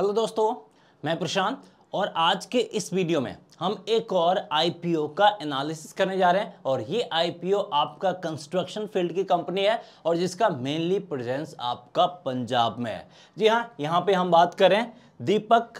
hello दोस्तों मैं प्रशांत और आज के इस वीडियो में हम एक और आईपीओ का एनालिसिस करने जा रहे हैं और ये आईपीओ आपका कंस्ट्रक्शन फील्ड की कंपनी है और जिसका मेनली प्रेजेंस आपका पंजाब में है जी हाँ यहाँ पे हम बात करें Deepak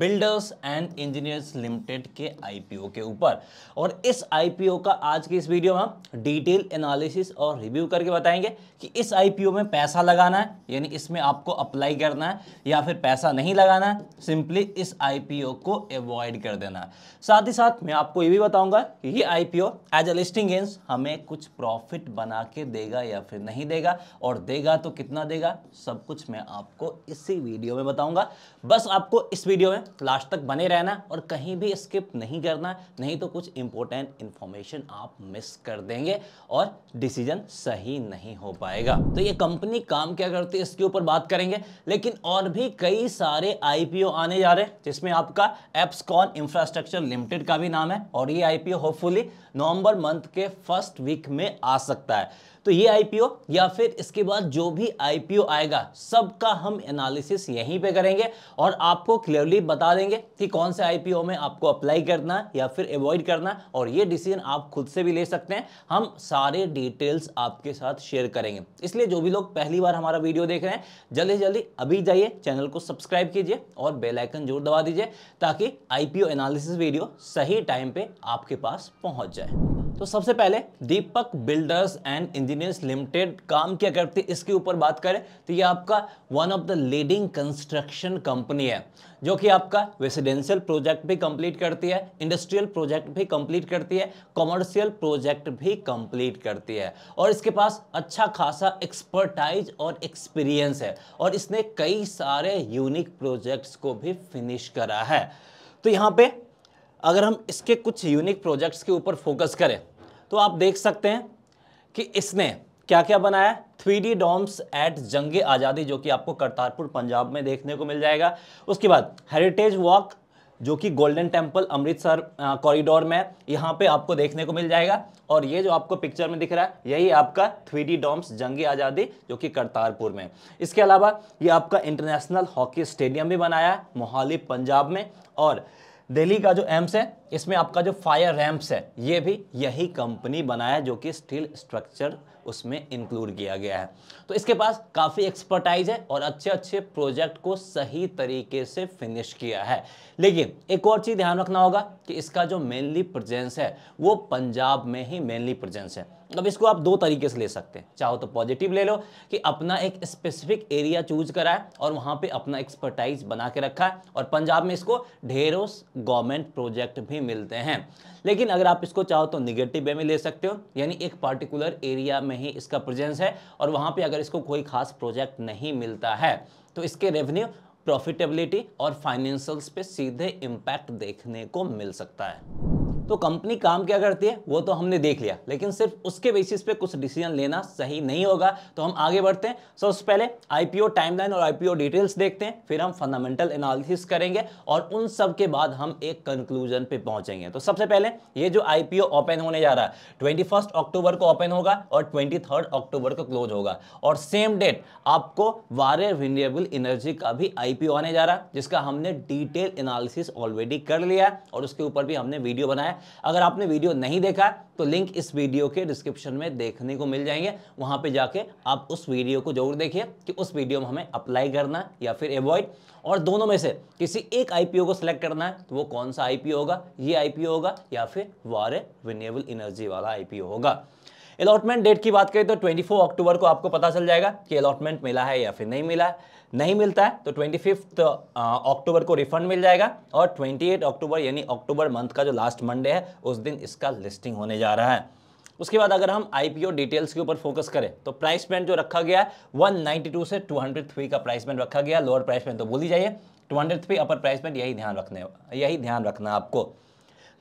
builders and engineers limited के आईपीओ के ऊपर और इस आईपीओ का आज की इस वीडियो में हम डिटेल एनालिसिस और रिव्यू करके बताएंगे कि इस आईपीओ में पैसा लगाना है यानी इसमें आपको अप्लाई करना है या फिर पैसा नहीं लगाना है सिंपली इस आईपीओ को अवॉइड कर देना है साथ ही साथ मैं आपको ये भी बताऊंगा कि ये आई एज अ लिस्टिंग गेंस हमें कुछ प्रॉफिट बना के देगा या फिर नहीं देगा और देगा तो कितना देगा सब कुछ मैं आपको इसी वीडियो में बताऊँगा बस आपको इस वीडियो वीडियो है लास्ट तक बने रहना और कहीं भी स्किप नहीं करना नहीं तो कुछ इंपॉर्टेंट इन्फॉर्मेशन आप मिस कर देंगे और डिसीजन सही नहीं हो पाएगा तो ये कंपनी काम क्या करती है इसके ऊपर बात करेंगे लेकिन और भी कई सारे आईपीओ आने जा रहे हैं जिसमें आपका एप्सकॉन इंफ्रास्ट्रक्चर लिमिटेड का भी नाम है और ये आईपीओ होपफुली नवंबर मंथ के फर्स्ट वीक में आ सकता है तो ये आईपीओ या फिर इसके बाद जो भी आईपीओ आएगा सबका हम एनालिसिस यहीं पे करेंगे और आपको क्लियरली बता देंगे कि कौन से आईपीओ में आपको अप्लाई करना है या फिर अवॉइड करना है और ये डिसीजन आप खुद से भी ले सकते हैं हम सारे डिटेल्स आपके साथ शेयर करेंगे इसलिए जो भी लोग पहली बार हमारा वीडियो देख रहे हैं जल्दी से जल्दी अभी जाइए चैनल को सब्सक्राइब कीजिए और बेलाइकन जरूर दबा दीजिए ताकि आई एनालिसिस वीडियो सही टाइम पर आपके पास पहुँच जाए तो सबसे पहले Deepak builders and engineers limited काम क्या करती है इसके ऊपर बात करें तो ये आपका one of the leading construction company है जो कि आपका रेसिडेंशियल प्रोजेक्ट भी कंप्लीट करती है इंडस्ट्रियल प्रोजेक्ट भी कंप्लीट करती है कॉमर्शियल प्रोजेक्ट भी कंप्लीट करती है और इसके पास अच्छा खासा एक्सपर्टाइज और एक्सपीरियंस है और इसने कई सारे यूनिक प्रोजेक्ट्स को भी फिनिश करा है तो यहाँ पे अगर हम इसके कुछ यूनिक प्रोजेक्ट्स के ऊपर फोकस करें तो आप देख सकते हैं कि इसने क्या क्या बनाया थ्री डी डॉम्स एट जंग आज़ादी जो कि आपको करतारपुर पंजाब में देखने को मिल जाएगा उसके बाद हेरिटेज वॉक जो कि गोल्डन टेम्पल अमृतसर कॉरिडोर में यहाँ पे आपको देखने को मिल जाएगा और ये जो आपको पिक्चर में दिख रहा है यही आपका थ्री डी डॉम्स जंगी आज़ादी जो कि करतारपुर में इसके अलावा ये आपका इंटरनेशनल हॉकी स्टेडियम भी बनाया है मोहाली पंजाब में और दिल्ली का जो एम्स है इसमें आपका जो फायर रैम्प्स है ये भी यही कंपनी बनाया जो कि स्टील स्ट्रक्चर उसमें इंक्लूड किया गया है तो इसके पास काफ़ी एक्सपर्टाइज है और अच्छे अच्छे प्रोजेक्ट को सही तरीके से फिनिश किया है लेकिन एक और चीज़ ध्यान रखना होगा कि इसका जो मेनली प्रजेंस है वो पंजाब में ही मेनली प्रजेंस है अब इसको आप दो तरीके से ले सकते हैं चाहो तो पॉजिटिव ले लो कि अपना एक स्पेसिफिक एरिया चूज करा है और वहाँ पे अपना एक्सपर्टाइज बना के रखा है और पंजाब में इसको ढेरों गवर्नमेंट प्रोजेक्ट भी मिलते हैं लेकिन अगर आप इसको चाहो तो निगेटिव वे में ले सकते हो यानी एक पर्टिकुलर एरिया में ही इसका प्रेजेंस है और वहाँ पर अगर इसको कोई खास प्रोजेक्ट नहीं मिलता है तो इसके रेवन्यू प्रॉफिटेबिलिटी और फाइनेंशल्स पे सीधे इम्पैक्ट देखने को मिल सकता है तो कंपनी काम क्या करती है वो तो हमने देख लिया लेकिन सिर्फ उसके बेसिस पे कुछ डिसीजन लेना सही नहीं होगा तो हम आगे बढ़ते हैं सो उससे पहले आईपीओ टाइमलाइन और आईपीओ डिटेल्स देखते हैं फिर हम फंडामेंटल एनालिसिस करेंगे और उन सब के बाद हम एक कंक्लूजन पे पहुंचेंगे तो सबसे पहले ये जो आईपीओ ओपन होने जा रहा है ट्वेंटी अक्टूबर को ओपन होगा और ट्वेंटी अक्टूबर को क्लोज होगा और सेम डेट आपको वारे रिन्यूएबल एनर्जी का भी आईपीओ आने जा रहा है जिसका हमने डिटेल एनालिसिस ऑलरेडी कर लिया और उसके ऊपर भी हमने वीडियो बनाया अगर आपने वीडियो नहीं देखा है तो लिंक इस वीडियो के डिस्क्रिप्शन में देखने को मिल जाएंगे वहां पे जाके आप उस वीडियो को जरूर देखिए कि उस वीडियो में हमें अप्लाई करना है या फिर एवॉइड और दोनों में से किसी एक आईपीओ को सिलेक्ट करना है तो वो कौन सा आईपीओ होगा ये आईपीओ होगा या फिर वारे रिन्यूएबल एनर्जी वाला आईपीओ होगा अलॉटमेंट डेट की बात करें तो 24 अक्टूबर को आपको पता चल जाएगा कि अलॉटमेंट मिला है या फिर नहीं मिला है नहीं मिलता है तो 25 अक्टूबर को रिफंड मिल जाएगा और 28 अक्टूबर यानी अक्टूबर मंथ का जो लास्ट मंडे है उस दिन इसका लिस्टिंग होने जा रहा है उसके बाद अगर हम आईपीओ डिटेल्स के ऊपर फोकस करें तो प्राइस बैंड जो रखा गया है 192 से 203 का प्राइस बैंड रखा गया लोअर प्राइस बैंड तो जाइए टू जाइए 203 अपर प्राइस बैंड यही ध्यान रखने यही ध्यान रखना आपको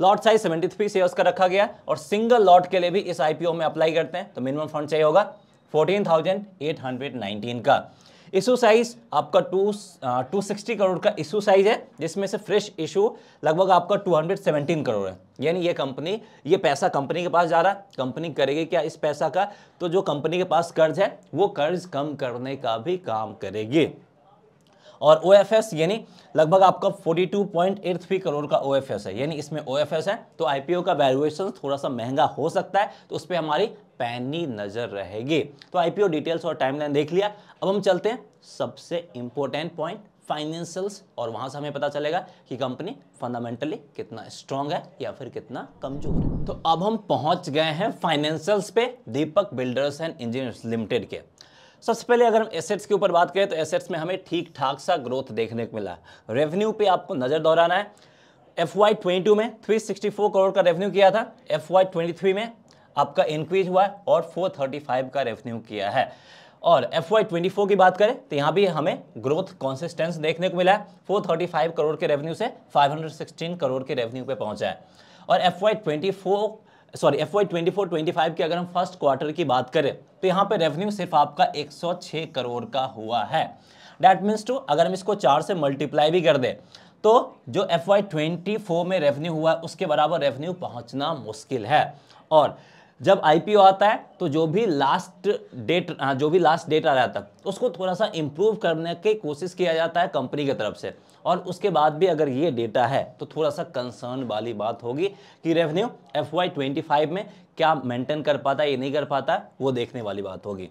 lot size seventy three shares का रखा गया और सिंगल लॉट के लिए भी इस आईपीओ में अप्लाई करते हैं तो मिनिमम फंड चाहिए होगा नाइनटीन का इशू साइज आपका टू टू सिक्सटी करोड़ का इशू साइज है जिसमें से फ्रेश इशू लगभग आपका टू हंड्रेड सेवेंटीन करोड़ है यानी ये कंपनी ये पैसा कंपनी के पास जा रहा है कंपनी करेगी क्या इस पैसा का तो जो कंपनी के पास कर्ज है वो कर्ज कम करने का भी काम करेगी और ओ यानी लगभग आपका 42.83 करोड़ का ओ है यानी इसमें ओ है तो आई का वैल्यूएशन थोड़ा सा महंगा हो सकता है तो उस पर हमारी पैनी नज़र रहेगी तो आईपीओ डिटेल्स और टाइमलाइन देख लिया अब हम चलते हैं सबसे इंपॉर्टेंट पॉइंट फाइनेंशियल्स और वहां से हमें पता चलेगा कि कंपनी फंडामेंटली कितना स्ट्रांग है या फिर कितना कमजोर है तो अब हम पहुंच गए हैं फाइनेंशियल्स पे Deepak builders and engineers limited के सबसे पहले अगर हम एसेट्स के ऊपर बात करें तो एसेट्स में हमें ठीक ठाक सा ग्रोथ देखने को मिला रेवेन्यू पे आपको नज़र दोहराना है एफ वाई ट्वेंटी में 364 करोड़ का रेवेन्यू किया था एफ वाई ट्वेंटी थ्री में आपका इंक्रीज हुआ है और 435 का रेवेन्यू किया है और एफ वाई ट्वेंटी फोर की बात करें तो यहाँ भी हमें ग्रोथ कॉन्सिस्टेंस देखने को मिला है फाइव करोड़ के रेवेन्यू से सिक्सटीन करोड़ के रेवेन्यू पे पहुँचा है और F Y twenty four sorry F Y twenty four twenty five की अगर हम फर्स्ट क्वार्टर की बात करें तो यहाँ पे रेवेन्यू सिर्फ आपका एक सौ छः करोड़ का हुआ है डैट मीन्स टू अगर हम इसको चार से मल्टीप्लाई भी कर दें तो जो एफ वाई ट्वेंटी फोर में रेवेन्यू हुआ है उसके बराबर रेवेन्यू पहुँचना मुश्किल है और जब आईपीओ आता है तो जो भी लास्ट डेट हाँ जो भी लास्ट डेट आ रहा था उसको थोड़ा सा इम्प्रूव करने की कोशिश किया जाता है कंपनी की तरफ से और उसके बाद भी अगर ये डेटा है तो थोड़ा सा कंसर्न वाली बात होगी कि revenue F Y twenty five में क्या मेंटेन कर पाता है ये नहीं कर पाता है वो देखने वाली बात होगी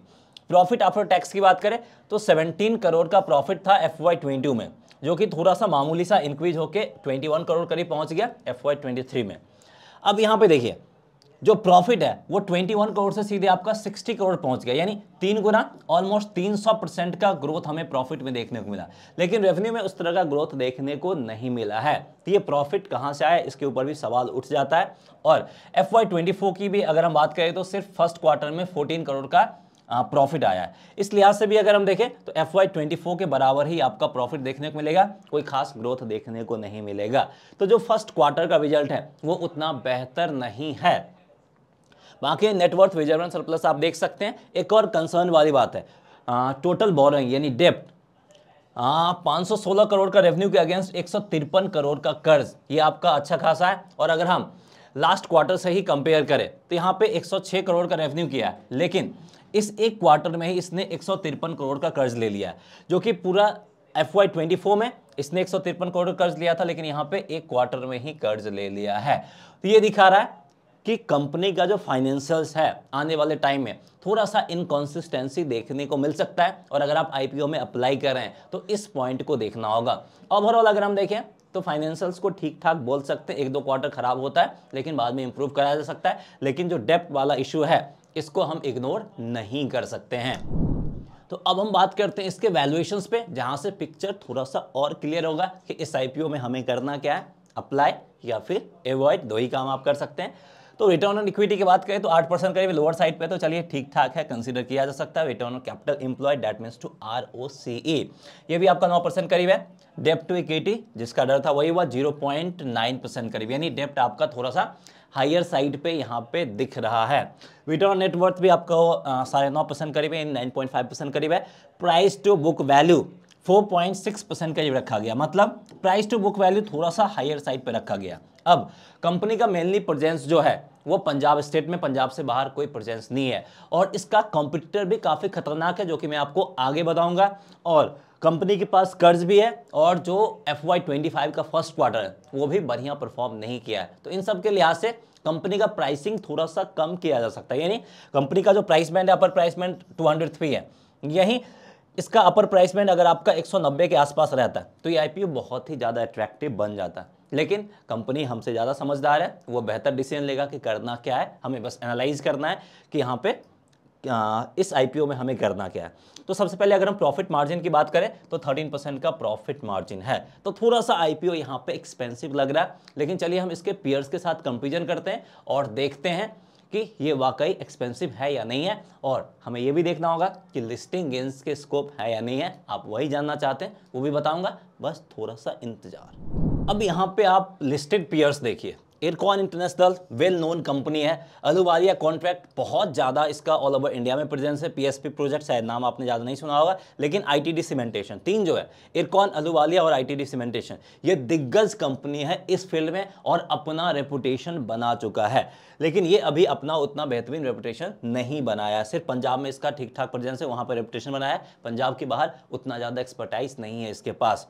प्रॉफिट आफ्टर टैक्स की बात करें तो 17 करोड़ का प्रॉफिट था एफ वाई में जो कि थोड़ा सा मामूली सा इंक्रीज होकर 21 करोड़ करीब पहुंच गया एफ वाई में अब यहाँ पे देखिए जो प्रॉफिट है वो 21 करोड़ से सीधे आपका 60 करोड़ पहुंच गया यानी तीन गुना ऑलमोस्ट 300 परसेंट का ग्रोथ हमें प्रॉफिट में देखने को मिला लेकिन रेवेन्यू में उस तरह का ग्रोथ देखने को नहीं मिला है तो ये प्रॉफिट कहाँ से आया इसके ऊपर भी सवाल उठ जाता है और एफ वाई की भी अगर हम बात करें तो सिर्फ फर्स्ट क्वार्टर में फोर्टीन करोड़ का प्रॉफिट आया है इस लिहाज से भी अगर हम देखें तो एफ वाई ट्वेंटी फोर के बराबर ही आपका प्रॉफिट देखने को मिलेगा कोई खास ग्रोथ देखने को नहीं मिलेगा तो जो फर्स्ट क्वार्टर का रिजल्ट है वो उतना बेहतर नहीं है बाकी नेटवर्थ रिजर्वन सरप्लस आप देख सकते हैं एक और कंसर्न वाली बात है आ, टोटल बोरिंग यानी डेप्ट पाँच सौ सोलह करोड़ का रेवेन्यू के अगेंस्ट एक सौ तिरपन करोड़ का कर्ज ये आपका अच्छा खासा है और अगर हम लास्ट क्वार्टर से ही कंपेयर करें तो यहाँ पे 106 करोड़ का रेवेन्यू किया है लेकिन इस एक क्वार्टर में ही इसने एक करोड़ का कर्ज ले लिया है जो कि पूरा एफ वाई में इसने एक करोड़ का कर्ज लिया था लेकिन यहाँ पे एक क्वार्टर में ही कर्ज ले लिया है तो ये दिखा रहा है कि कंपनी का जो फाइनेंशियल्स है आने वाले टाइम में थोड़ा सा इनकॉन्सिस्टेंसी देखने को मिल सकता है और अगर आप आईपीओ में अप्लाई कर रहे हैं तो इस पॉइंट को देखना होगा ओवरऑल अगर हम देखें तो फाइनेंशियल्स को ठीक ठाक बोल सकते हैं एक दो क्वार्टर खराब होता है लेकिन बाद में इंप्रूव कराया जा सकता है लेकिन जो डेप्ट वाला इशू है इसको हम इग्नोर नहीं कर सकते हैं तो अब हम बात करते हैं इसके वैल्यूएशंस पे जहां से पिक्चर थोड़ा सा और क्लियर होगा कि इस आईपीओ में हमें करना क्या है अप्लाई या फिर एवॉइड दो ही काम आप कर सकते हैं तो रिटर्न ऑन इक्विटी की बात करें तो आठ परसेंट करीब लोअर साइड पे तो चलिए ठीक ठाक है कंसिडर किया जा सकता है return on capital employed that means to R O C E ये भी आपका नौ परसेंट करीब है डेप्ट टू इक्विटी जिसका डर था वही हुआ जीरो पॉइंट नाइन परसेंट करीब यानी डेप्ट आपका थोड़ा सा हायर साइड पे यहाँ पे दिख रहा है रिटर्न ऑन नेटवर्थ भी आपको साढ़े नौ परसेंट करीब है नाइन पॉइंट फाइव परसेंट करीब है price to book value 4.6 percent का जब रखा गया मतलब प्राइस टू बुक वैल्यू थोड़ा सा हायर साइड पर रखा गया अब कंपनी का मेनली प्रजेंस जो है वो पंजाब स्टेट में पंजाब से बाहर कोई प्रजेंस नहीं है और इसका कॉम्पिटिटर भी काफ़ी खतरनाक है जो कि मैं आपको आगे बताऊँगा और कंपनी के पास कर्ज भी है और जो एफ वाई ट्वेंटी फाइव का फर्स्ट क्वार्टर है वो भी बढ़िया परफॉर्म नहीं किया है तो इन सब के लिहाज से कंपनी का प्राइसिंग थोड़ा सा कम किया जा सकता है यानी कंपनी का जो प्राइस बैंड है upper price band two hundred three है यहीं इसका अपर प्राइस बैंड अगर आपका 190 के आसपास रहता है तो ये आई बहुत ही ज़्यादा अट्रैक्टिव बन जाता है लेकिन कंपनी हमसे ज़्यादा समझदार है वो बेहतर डिसीजन लेगा कि करना क्या है हमें बस एनालाइज करना है कि यहाँ पे इस आईपीओ में हमें करना क्या है तो सबसे पहले अगर हम प्रॉफिट मार्जिन की बात करें तो 13 परसेंट का प्रॉफिट मार्जिन है तो थोड़ा सा आईपीओ यहाँ पर एक्सपेंसिव लग रहा है लेकिन चलिए हम इसके पीयर्स के साथ कंपेरिजन करते हैं और देखते हैं कि ये वाकई एक्सपेंसिव है या नहीं है और हमें ये भी देखना होगा कि लिस्टिंग गेंस के स्कोप है या नहीं है आप वही जानना चाहते हैं वो भी बताऊँगा बस थोड़ा सा इंतज़ार अब यहाँ पे आप लिस्टेड पियर्स देखिए Ircon international well known company है अलूवालिया कॉन्ट्रैक्ट बहुत ज़्यादा इसका ऑल ओवर इंडिया में प्रेजेंस है पीएसपी प्रोजेक्ट शायद नाम आपने ज़्यादा नहीं सुना होगा लेकिन आईटीडी सीमेंटेशन तीन जो है इरकॉन अलूवालिया और आईटीडी सीमेंटेशन ये दिग्गज कंपनी है इस फील्ड में और अपना रेपुटेशन बना चुका है लेकिन ये अभी अपना उतना बेहतरीन रेपुटेशन नहीं बनाया सिर्फ पंजाब में इसका ठीक ठाक प्रेजेंस है वहाँ पर रेपुटेशन बनाया पंजाब के बाहर उतना ज़्यादा एक्सपर्टाइज नहीं है इसके पास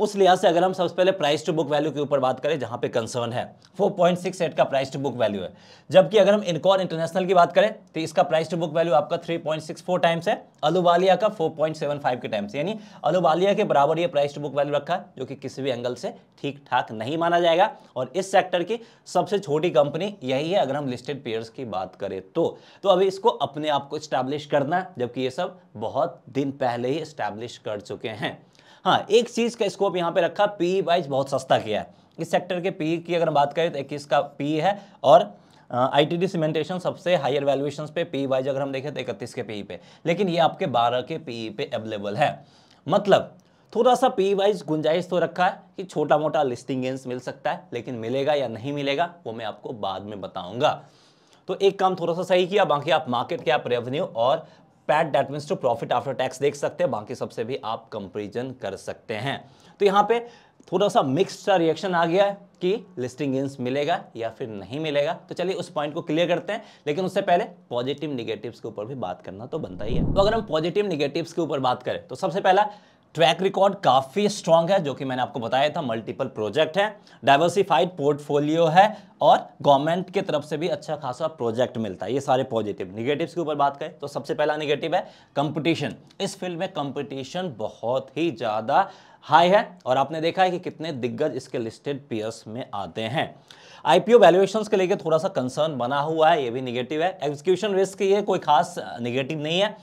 उस लिहाज से अगर हम सबसे पहले प्राइस टू बुक वैल्यू के ऊपर बात करें जहाँ पे कंसर्न है 4.68 का प्राइस टू बुक वैल्यू है जबकि अगर हम इनकॉर इंटरनेशनल की बात करें तो इसका प्राइस टू बुक वैल्यू आपका 3.64 टाइम्स है अलूवालिया का 4.75 के टाइम्स यानी अलूवालिया के बराबर ये प्राइस टू बुक वैल्यू रखा है जो कि किसी भी एंगल से ठीक ठाक नहीं माना जाएगा और इस सेक्टर की सबसे छोटी कंपनी यही है अगर हम लिस्टेड पेयर्स की बात करें तो, तो अभी इसको अपने आप को स्टैब्लिश करना जबकि ये सब बहुत दिन पहले ही स्टैब्लिश कर चुके हैं हाँ एक चीज़ का स्कोप यहाँ पे रखा पी वाइज बहुत सस्ता किया है इस सेक्टर के पी की अगर बात करें तो इक्कीस का पी है और आई टी डी सीमेंटेशन सबसे हायर वैल्यूएशन पे पी वाइज अगर हम देखें तो इकतीस के पी पे लेकिन ये आपके बारह के पी पे अवेलेबल है मतलब थोड़ा सा पी वाइज गुंजाइश तो रखा है कि छोटा मोटा लिस्टिंग गेंस मिल सकता है लेकिन मिलेगा या नहीं मिलेगा वो मैं आपको बाद में बताऊंगा तो एक काम थोड़ा सा सही किया बाकी आप मार्केट के आप रेवेन्यू और PAT that means to profit after tax देख सकते हैं बाकी सबसे भी आप कंपेरिजन कर सकते हैं तो यहाँ पे थोड़ा सा मिक्स रिएक्शन आ गया है कि लिस्टिंग गेंस मिलेगा या फिर नहीं मिलेगा तो चलिए उस पॉइंट को क्लियर करते हैं लेकिन उससे पहले पॉजिटिव निगेटिव्स के ऊपर भी बात करना तो बनता ही है तो अगर हम पॉजिटिव निगेटिव्स के ऊपर बात करें तो सबसे पहला ट्रैक रिकॉर्ड काफ़ी स्ट्रांग है जो कि मैंने आपको बताया था मल्टीपल प्रोजेक्ट है डाइवर्सिफाइड पोर्टफोलियो है और गवर्नमेंट के तरफ से भी अच्छा खासा प्रोजेक्ट मिलता है ये सारे पॉजिटिव निगेटिव्स के ऊपर बात करें तो सबसे पहला निगेटिव है कंपटीशन इस फील्ड में कंपटीशन बहुत ही ज़्यादा हाई है और आपने देखा है कि कितने दिग्गज इसके लिस्टेड पीयर्स में आते हैं आईपीओ वैल्यूएशंस के लेके थोड़ा सा कंसर्न बना हुआ है ये भी निगेटिव है एग्जीक्यूशन रिस्क ये कोई खास निगेटिव नहीं है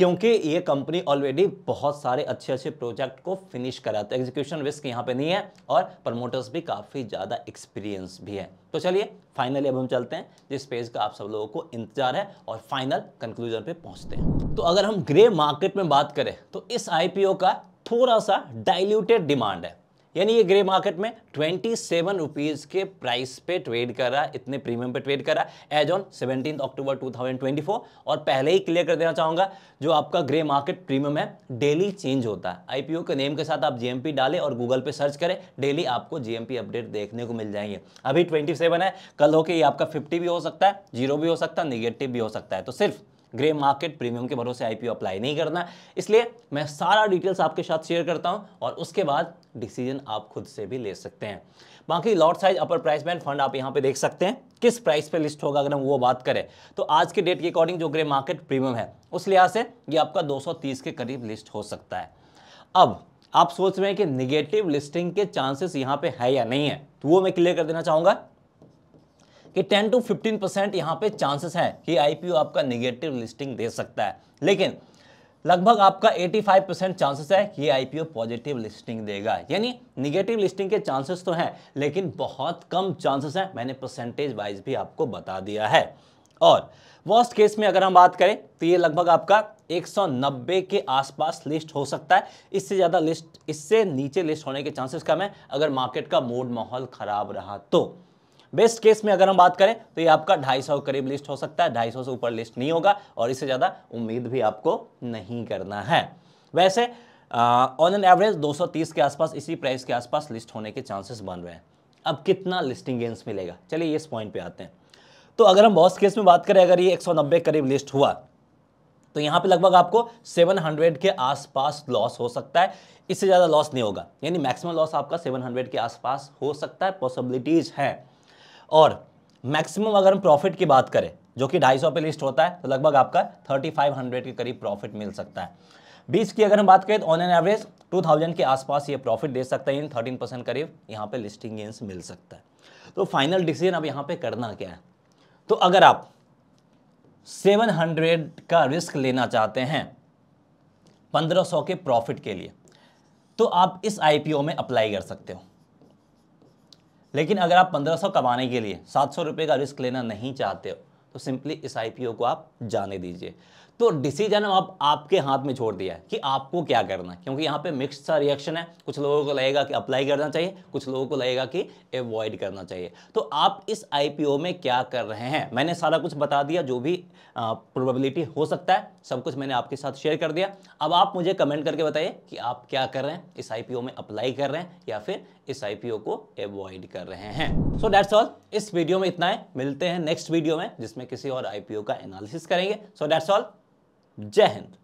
क्योंकि ये कंपनी ऑलरेडी बहुत सारे अच्छे अच्छे प्रोजेक्ट को फिनिश करा तो एग्जीक्यूशन रिस्क यहाँ पे नहीं है और प्रमोटर्स भी काफ़ी ज़्यादा एक्सपीरियंस भी है तो चलिए फाइनली अब हम चलते हैं जिस पेज का आप सब लोगों को इंतजार है और फाइनल कंक्लूजन पे पहुंचते हैं तो अगर हम ग्रे मार्केट में बात करें तो इस आईपीओ का थोड़ा सा डाइल्यूटेड डिमांड है यानी ये ग्रे मार्केट में ट्वेंटी सेवन रुपीज़ के प्राइस पे ट्रेड कर रहा है इतने प्रीमियम पे ट्रेड कर रहा है एज ऑन सेवनटीन अक्टूबर 2024 और पहले ही क्लियर कर देना चाहूँगा जो आपका ग्रे मार्केट प्रीमियम है डेली चेंज होता है आईपीओ के नेम के साथ आप जीएमपी डालें और गूगल पे सर्च करें डेली आपको जीएमपी अपडेट देखने को मिल जाएंगे अभी ट्वेंटी है कल होके ये आपका फिफ्टी भी हो सकता है जीरो भी हो सकता है निगेटिव भी हो सकता है तो सिर्फ ग्रे मार्केट प्रीमियम के भरोसे आईपीओ अप्लाई नहीं करना इसलिए मैं सारा डिटेल्स आपके साथ शेयर करता हूं और उसके बाद डिसीजन आप खुद से भी ले सकते हैं बाकी lot size upper price band fund आप यहां पे देख सकते हैं किस प्राइस पे लिस्ट होगा अगर हम वो बात करें तो आज के डेट के अकॉर्डिंग जो ग्रे मार्केट प्रीमियम है उस लिहाज से ये आपका दो के करीब लिस्ट हो सकता है अब आप सोच रहे हैं कि निगेटिव लिस्टिंग के चांसेस यहाँ पे है या नहीं है तो वो मैं क्लियर कर देना चाहूँगा कि 10 टू 15 परसेंट यहाँ पे चांसेस हैं कि आईपीओ आपका नेगेटिव लिस्टिंग दे सकता है लेकिन लगभग आपका 85 परसेंट चांसेस है कि आईपीओ पॉजिटिव लिस्टिंग देगा यानी निगेटिव लिस्टिंग के चांसेस तो हैं लेकिन बहुत कम चांसेस हैं मैंने परसेंटेज वाइज भी आपको बता दिया है और वर्स्ट केस में अगर हम बात करें तो ये लगभग आपका 190 के आसपास लिस्ट हो सकता है इससे ज़्यादा लिस्ट इससे नीचे लिस्ट होने के चांसेस कम है अगर मार्केट का मूड माहौल ख़राब रहा तो बेस्ट केस में अगर हम बात करें तो ये आपका ढाई सौ करीब लिस्ट हो सकता है ढाई सौ से ऊपर लिस्ट नहीं होगा और इससे ज़्यादा उम्मीद भी आपको नहीं करना है वैसे ऑन एन एवरेज 230 के आसपास इसी प्राइस के आसपास लिस्ट होने के चांसेस बन रहे हैं अब कितना लिस्टिंग गेंस मिलेगा चलिए इस पॉइंट पे आते हैं तो अगर हम बॉस केस में बात करें अगर ये एक करीब लिस्ट हुआ तो यहाँ पे लगभग आपको 700 के आसपास लॉस हो सकता है इससे ज़्यादा लॉस नहीं होगा यानी मैक्सिमम लॉस आपका 700 के आसपास हो सकता है पॉसिबिलिटीज़ हैं और मैक्सिमम अगर हम प्रॉफिट की बात करें जो कि 250 पे लिस्ट होता है तो लगभग आपका 3500 के करीब प्रॉफिट मिल सकता है बीस की अगर हम बात करें तो ऑन एन एवरेज 2000 के आसपास ये प्रॉफिट दे सकता है इन 13 परसेंट करीब यहाँ पे लिस्टिंग गेंस मिल सकता है तो फाइनल डिसीजन अब यहाँ पे करना क्या है तो अगर आप 700 का रिस्क लेना चाहते हैं 1500 के प्रॉफिट के लिए तो आप इस आईपीओ में अप्लाई कर सकते हो लेकिन अगर आप 1500 कमाने के लिए सात सौ का रिस्क लेना नहीं चाहते हो तो सिंपली इस आईपीओ को आप जाने दीजिए तो डिसीजन आप आपके हाथ में छोड़ दिया है कि आपको क्या करना है क्योंकि यहाँ पे मिक्स सा रिएक्शन है कुछ लोगों को लगेगा कि अप्लाई करना चाहिए कुछ लोगों को लगेगा कि अवॉइड करना चाहिए तो आप इस आईपीओ में क्या कर रहे हैं मैंने सारा कुछ बता दिया जो भी प्रोबेबिलिटी हो सकता है सब कुछ मैंने आपके साथ शेयर कर दिया अब आप मुझे कमेंट करके बताइए कि आप क्या कर रहे हैं इस आई में अप्लाई कर रहे हैं या फिर इस आईपीओ को अवॉइड कर रहे हैं सो डैट्स ऑल इस वीडियो में इतना है मिलते हैं नेक्स्ट वीडियो में जिसमें किसी और आईपीओ का एनालिसिस करेंगे सो डैट्स ऑल जय हिंद